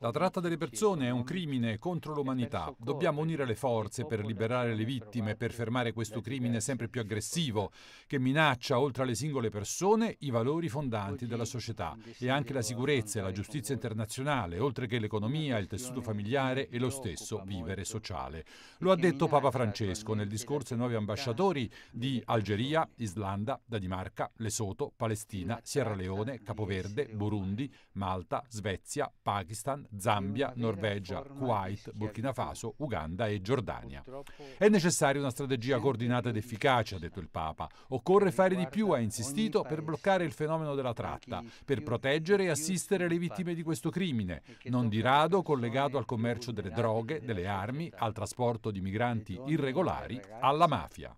La tratta delle persone è un crimine contro l'umanità. Dobbiamo unire le forze per liberare le vittime, per fermare questo crimine sempre più aggressivo, che minaccia, oltre alle singole persone, i valori fondanti della società e anche la sicurezza e la giustizia internazionale, oltre che l'economia, il tessuto familiare e lo stesso vivere sociale. Lo ha detto Papa Francesco nel discorso ai nuovi ambasciatori di Algeria, Islanda, Danimarca, Lesoto, Palestina, Sierra Leone, Capoverde, Burundi, Malta, Svezia, Pakistan, Zambia, Norvegia, Kuwait, Burkina Faso, Uganda e Giordania. È necessaria una strategia coordinata ed efficace, ha detto il Papa. Occorre fare di più, ha insistito, per bloccare il fenomeno della tratta, per proteggere e assistere le vittime di questo crimine, non di rado collegato al commercio delle droghe, delle armi, al trasporto di migranti irregolari, alla mafia.